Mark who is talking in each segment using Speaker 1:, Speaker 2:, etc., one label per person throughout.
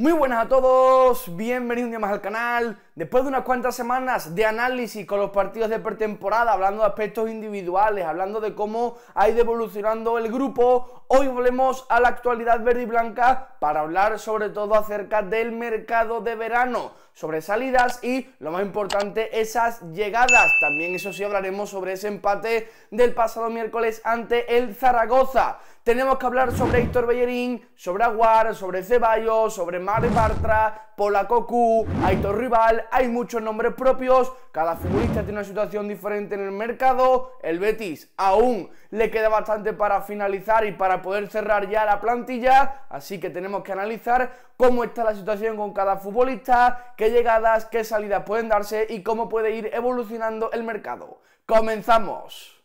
Speaker 1: Muy buenas a todos, bienvenidos un día más al canal. Después de unas cuantas semanas de análisis con los partidos de pretemporada, hablando de aspectos individuales, hablando de cómo ha ido evolucionando el grupo, hoy volvemos a la actualidad verde y blanca para hablar sobre todo acerca del mercado de verano, sobre salidas y, lo más importante, esas llegadas. También, eso sí, hablaremos sobre ese empate del pasado miércoles ante el Zaragoza tenemos que hablar sobre Héctor Bellerín, sobre Aguar, sobre Ceballos, sobre Mari Bartra, Cocu, Aitor Rival, hay muchos nombres propios, cada futbolista tiene una situación diferente en el mercado, el Betis aún le queda bastante para finalizar y para poder cerrar ya la plantilla, así que tenemos que analizar cómo está la situación con cada futbolista, qué llegadas, qué salidas pueden darse y cómo puede ir evolucionando el mercado. ¡Comenzamos!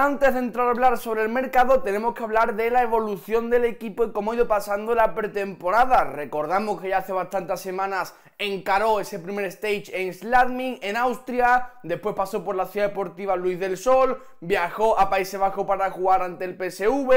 Speaker 1: Antes de entrar a hablar sobre el mercado, tenemos que hablar de la evolución del equipo y cómo ha ido pasando la pretemporada. Recordamos que ya hace bastantes semanas encaró ese primer stage en Sladmin, en Austria, después pasó por la ciudad deportiva Luis del Sol, viajó a Países Bajos para jugar ante el PSV,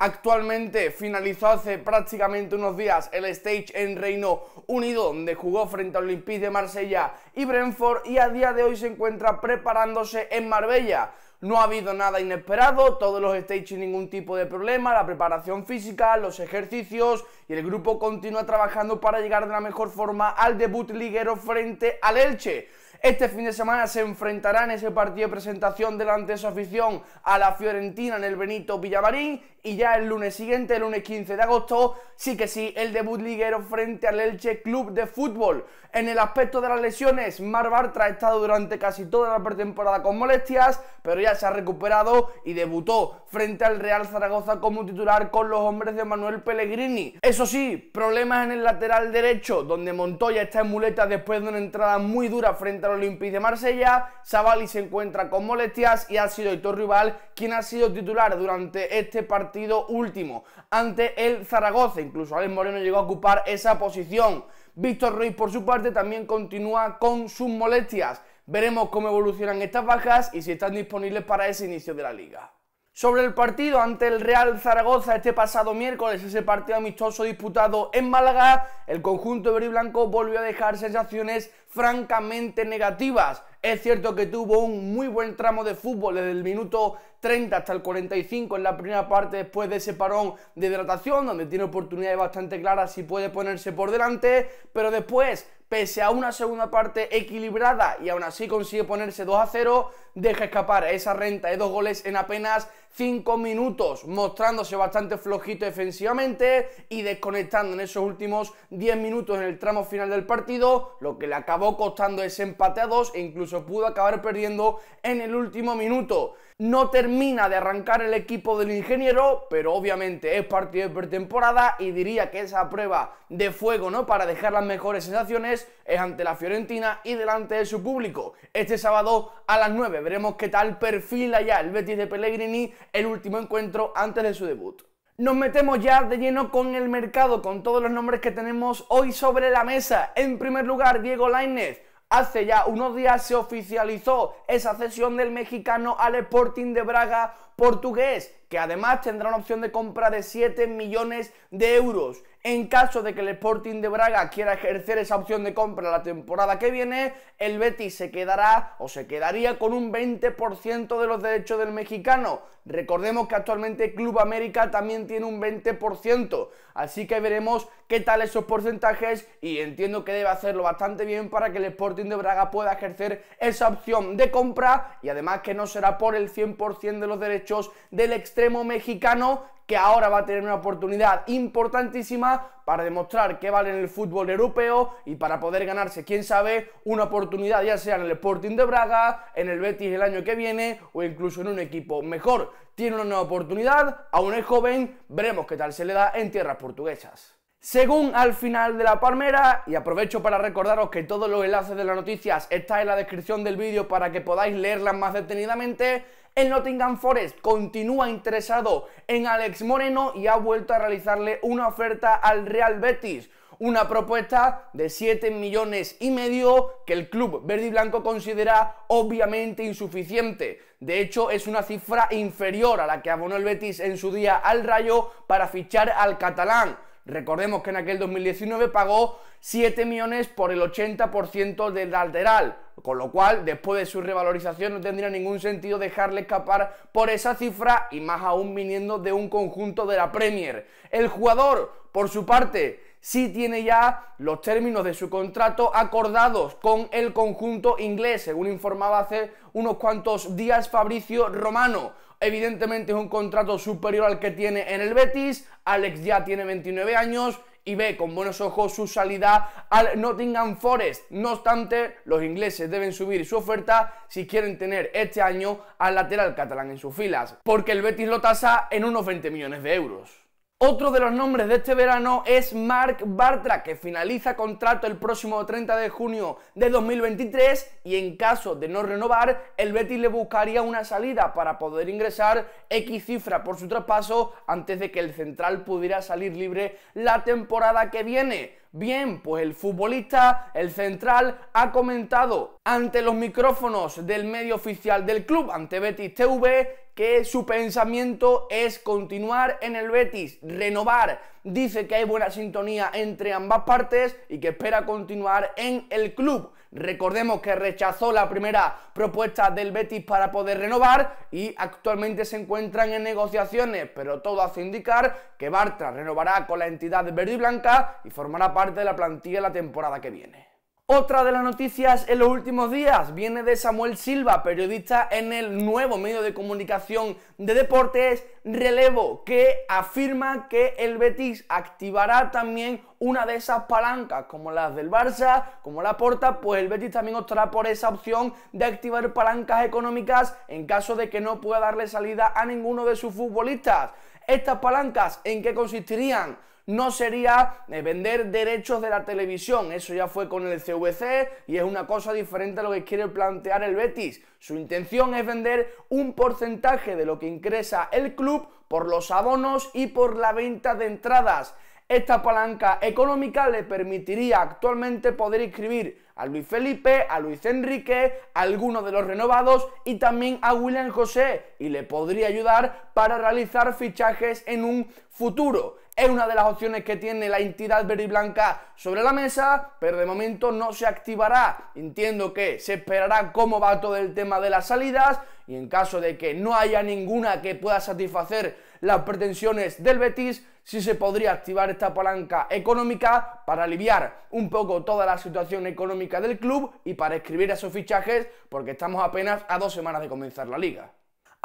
Speaker 1: actualmente finalizó hace prácticamente unos días el stage en Reino Unido, donde jugó frente a Olympique de Marsella y Brentford, y a día de hoy se encuentra preparándose en Marbella. No ha habido nada inesperado, todos los stages sin ningún tipo de problema, la preparación física, los ejercicios y el grupo continúa trabajando para llegar de la mejor forma al debut liguero frente al Elche. Este fin de semana se enfrentará en ese partido de presentación delante de su afición a la Fiorentina en el Benito Villamarín y ya el lunes siguiente, el lunes 15 de agosto, sí que sí, el debut liguero frente al Elche Club de Fútbol. En el aspecto de las lesiones, Mar Bartra ha estado durante casi toda la pretemporada con molestias, pero ya se ha recuperado y debutó frente al Real Zaragoza como titular con los hombres de Manuel Pellegrini. Eso sí, problemas en el lateral derecho, donde Montoya está en muleta después de una entrada muy dura frente a Olympique de Marsella, Savali se encuentra con molestias y ha sido Héctor Rival quien ha sido titular durante este partido último ante el Zaragoza. Incluso Alex Moreno llegó a ocupar esa posición. Víctor Ruiz, por su parte, también continúa con sus molestias. Veremos cómo evolucionan estas bajas y si están disponibles para ese inicio de la liga. Sobre el partido ante el Real Zaragoza este pasado miércoles, ese partido amistoso disputado en Málaga, el conjunto de volvió a dejar sensaciones francamente negativas. Es cierto que tuvo un muy buen tramo de fútbol desde el minuto 30 hasta el 45 en la primera parte después de ese parón de hidratación, donde tiene oportunidades bastante claras y puede ponerse por delante, pero después pese a una segunda parte equilibrada y aún así consigue ponerse 2 a 0, deja escapar esa renta de dos goles en apenas 5 minutos mostrándose bastante flojito defensivamente y desconectando en esos últimos 10 minutos en el tramo final del partido, lo que le acabó costando ese empate a 2 e incluso pudo acabar perdiendo en el último minuto. No termina de arrancar el equipo del ingeniero, pero obviamente es partido de pretemporada y diría que esa prueba de fuego, ¿no? Para dejar las mejores sensaciones es ante la Fiorentina y delante de su público. Este sábado a las 9 veremos qué tal perfila ya el Betis de Pellegrini el último encuentro antes de su debut. Nos metemos ya de lleno con el mercado, con todos los nombres que tenemos hoy sobre la mesa. En primer lugar, Diego Lainez. Hace ya unos días se oficializó esa cesión del mexicano al Sporting de Braga portugués, que además tendrá una opción de compra de 7 millones de euros. En caso de que el Sporting de Braga quiera ejercer esa opción de compra la temporada que viene, el Betis se quedará o se quedaría con un 20% de los derechos del mexicano. Recordemos que actualmente Club América también tiene un 20%, así que veremos qué tal esos porcentajes y entiendo que debe hacerlo bastante bien para que el Sporting de Braga pueda ejercer esa opción de compra y además que no será por el 100% de los derechos del extremo mexicano que ahora va a tener una oportunidad importantísima para demostrar que vale en el fútbol europeo y para poder ganarse, quién sabe, una oportunidad ya sea en el Sporting de Braga, en el Betis el año que viene o incluso en un equipo mejor tiene una nueva oportunidad, aún es joven, veremos qué tal se le da en tierras portuguesas. Según al final de la palmera, y aprovecho para recordaros que todos los enlaces de las noticias están en la descripción del vídeo para que podáis leerlas más detenidamente, el Nottingham Forest continúa interesado en Alex Moreno y ha vuelto a realizarle una oferta al Real Betis una propuesta de 7 millones y medio que el club verde y blanco considera obviamente insuficiente. De hecho, es una cifra inferior a la que abonó el Betis en su día al Rayo para fichar al catalán. Recordemos que en aquel 2019 pagó 7 millones por el 80% del lateral, con lo cual después de su revalorización no tendría ningún sentido dejarle escapar por esa cifra y más aún viniendo de un conjunto de la Premier. El jugador, por su parte, sí tiene ya los términos de su contrato acordados con el conjunto inglés, según informaba hace unos cuantos días Fabricio Romano. Evidentemente es un contrato superior al que tiene en el Betis, Alex ya tiene 29 años y ve con buenos ojos su salida al Nottingham Forest. No obstante, los ingleses deben subir su oferta si quieren tener este año al lateral catalán en sus filas, porque el Betis lo tasa en unos 20 millones de euros. Otro de los nombres de este verano es Mark Bartra, que finaliza contrato el próximo 30 de junio de 2023 y en caso de no renovar, el Betis le buscaría una salida para poder ingresar X cifra por su traspaso antes de que el central pudiera salir libre la temporada que viene. Bien, pues el futbolista, el central, ha comentado ante los micrófonos del medio oficial del club, ante Betis TV, que su pensamiento es continuar en el Betis, renovar. Dice que hay buena sintonía entre ambas partes y que espera continuar en el club. Recordemos que rechazó la primera propuesta del Betis para poder renovar y actualmente se encuentran en negociaciones, pero todo hace indicar que Bartra renovará con la entidad verde y blanca y formará parte de la plantilla la temporada que viene. Otra de las noticias en los últimos días viene de Samuel Silva, periodista en el nuevo medio de comunicación de deportes Relevo, que afirma que el Betis activará también una de esas palancas, como las del Barça, como la Porta, pues el Betis también optará por esa opción de activar palancas económicas en caso de que no pueda darle salida a ninguno de sus futbolistas. Estas palancas, ¿en qué consistirían? no sería eh, vender derechos de la televisión. Eso ya fue con el CVC y es una cosa diferente a lo que quiere plantear el Betis. Su intención es vender un porcentaje de lo que ingresa el club por los abonos y por la venta de entradas. Esta palanca económica le permitiría actualmente poder inscribir a Luis Felipe, a Luis Enrique, a alguno de los renovados y también a William José y le podría ayudar para realizar fichajes en un futuro. Es una de las opciones que tiene la entidad verde y blanca sobre la mesa, pero de momento no se activará. Entiendo que se esperará cómo va todo el tema de las salidas y en caso de que no haya ninguna que pueda satisfacer las pretensiones del Betis, sí se podría activar esta palanca económica para aliviar un poco toda la situación económica del club y para escribir esos fichajes porque estamos apenas a dos semanas de comenzar la liga.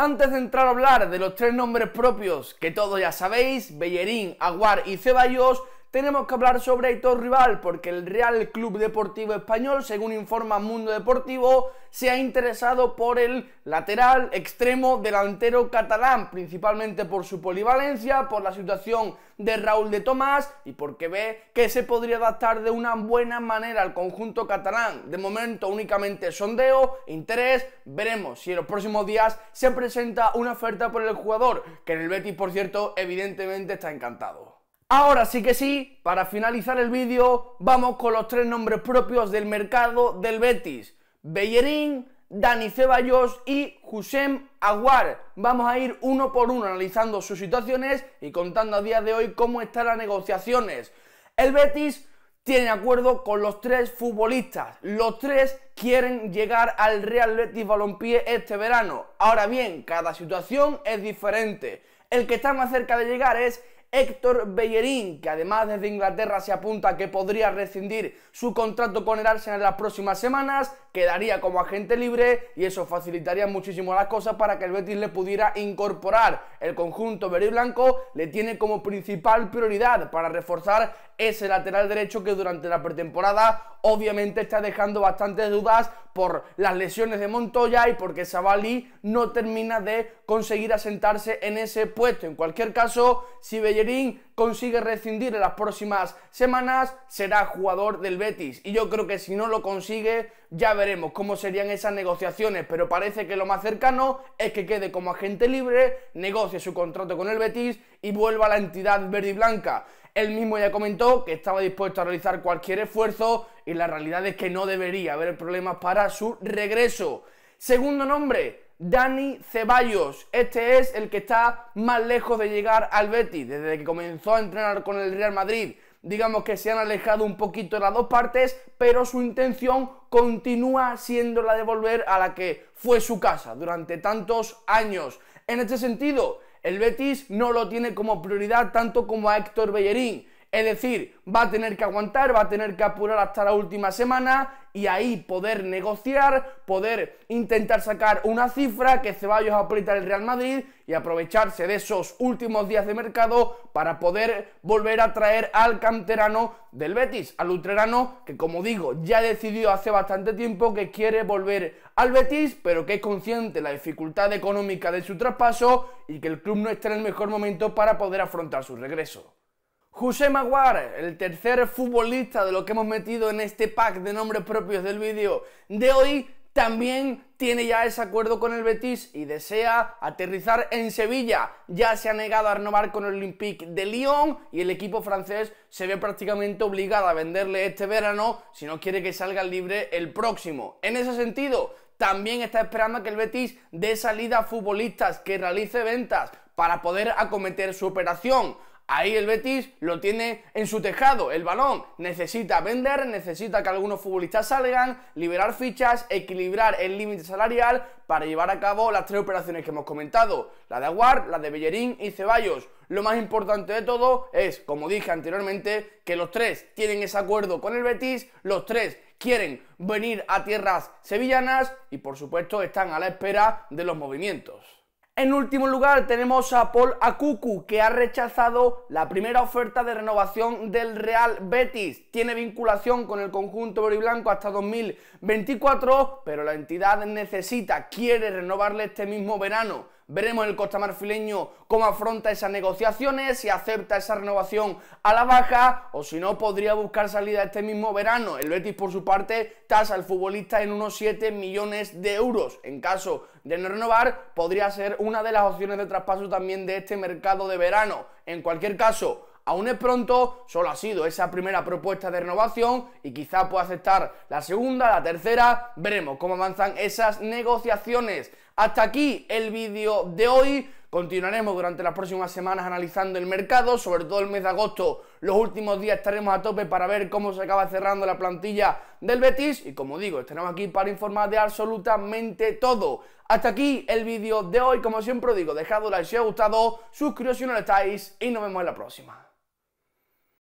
Speaker 1: Antes de entrar a hablar de los tres nombres propios que todos ya sabéis, Bellerín, Aguar y Ceballos, tenemos que hablar sobre Aitor Rival, porque el Real Club Deportivo Español, según informa Mundo Deportivo, se ha interesado por el lateral extremo delantero catalán, principalmente por su polivalencia, por la situación de Raúl de Tomás y porque ve que se podría adaptar de una buena manera al conjunto catalán. De momento únicamente sondeo, interés, veremos si en los próximos días se presenta una oferta por el jugador, que en el Betis por cierto evidentemente está encantado. Ahora sí que sí, para finalizar el vídeo, vamos con los tres nombres propios del mercado del Betis. Bellerín, Dani Ceballos y Hussein Aguar. Vamos a ir uno por uno analizando sus situaciones y contando a día de hoy cómo están las negociaciones. El Betis tiene acuerdo con los tres futbolistas. Los tres quieren llegar al Real Betis Balompié este verano. Ahora bien, cada situación es diferente. El que está más cerca de llegar es Héctor Bellerín, que además desde Inglaterra se apunta que podría rescindir su contrato con el Arsenal en las próximas semanas, quedaría como agente libre y eso facilitaría muchísimo las cosas para que el Betis le pudiera incorporar. El conjunto verde y blanco le tiene como principal prioridad para reforzar ese lateral derecho que durante la pretemporada obviamente está dejando bastantes dudas por las lesiones de Montoya y porque Savali no termina de conseguir asentarse en ese puesto. En cualquier caso, si Bellerín consigue rescindir en las próximas semanas, será jugador del Betis. Y yo creo que si no lo consigue, ya veremos cómo serían esas negociaciones. Pero parece que lo más cercano es que quede como agente libre, negocie su contrato con el Betis y vuelva a la entidad verde y blanca. Él mismo ya comentó que estaba dispuesto a realizar cualquier esfuerzo y la realidad es que no debería haber problemas para su regreso. Segundo nombre, Dani Ceballos. Este es el que está más lejos de llegar al Betis. Desde que comenzó a entrenar con el Real Madrid, digamos que se han alejado un poquito las dos partes, pero su intención continúa siendo la de volver a la que fue su casa durante tantos años. En este sentido, el Betis no lo tiene como prioridad tanto como a Héctor Bellerín. Es decir, va a tener que aguantar, va a tener que apurar hasta la última semana y ahí poder negociar, poder intentar sacar una cifra que Ceballos aprieta el Real Madrid y aprovecharse de esos últimos días de mercado para poder volver a traer al canterano del Betis, al Utrerano, que como digo, ya decidió hace bastante tiempo que quiere volver al Betis, pero que es consciente de la dificultad económica de su traspaso y que el club no está en el mejor momento para poder afrontar su regreso. José Maguire, el tercer futbolista de lo que hemos metido en este pack de nombres propios del vídeo de hoy, también tiene ya ese acuerdo con el Betis y desea aterrizar en Sevilla. Ya se ha negado a renovar con el Olympique de Lyon y el equipo francés se ve prácticamente obligado a venderle este verano si no quiere que salga libre el próximo. En ese sentido, también está esperando a que el Betis dé salida a futbolistas, que realice ventas para poder acometer su operación. Ahí el Betis lo tiene en su tejado, el balón. Necesita vender, necesita que algunos futbolistas salgan, liberar fichas, equilibrar el límite salarial para llevar a cabo las tres operaciones que hemos comentado. La de Aguar, la de Bellerín y Ceballos. Lo más importante de todo es, como dije anteriormente, que los tres tienen ese acuerdo con el Betis, los tres quieren venir a tierras sevillanas y por supuesto están a la espera de los movimientos. En último lugar tenemos a Paul Akuku, que ha rechazado la primera oferta de renovación del Real Betis. Tiene vinculación con el conjunto Boriblanco hasta 2024, pero la entidad necesita, quiere renovarle este mismo verano. Veremos el Costa Marfileño cómo afronta esas negociaciones, si acepta esa renovación a la baja o si no podría buscar salida este mismo verano. El Betis por su parte tasa al futbolista en unos 7 millones de euros. En caso de no renovar podría ser una de las opciones de traspaso también de este mercado de verano. En cualquier caso, Aún es pronto, solo ha sido esa primera propuesta de renovación y quizá pueda aceptar la segunda, la tercera. Veremos cómo avanzan esas negociaciones. Hasta aquí el vídeo de hoy. Continuaremos durante las próximas semanas analizando el mercado, sobre todo el mes de agosto. Los últimos días estaremos a tope para ver cómo se acaba cerrando la plantilla del Betis y como digo, estaremos aquí para informar de absolutamente todo. Hasta aquí el vídeo de hoy, como siempre digo, dejad un like si os ha gustado, suscribiros si no lo estáis y nos vemos en la próxima.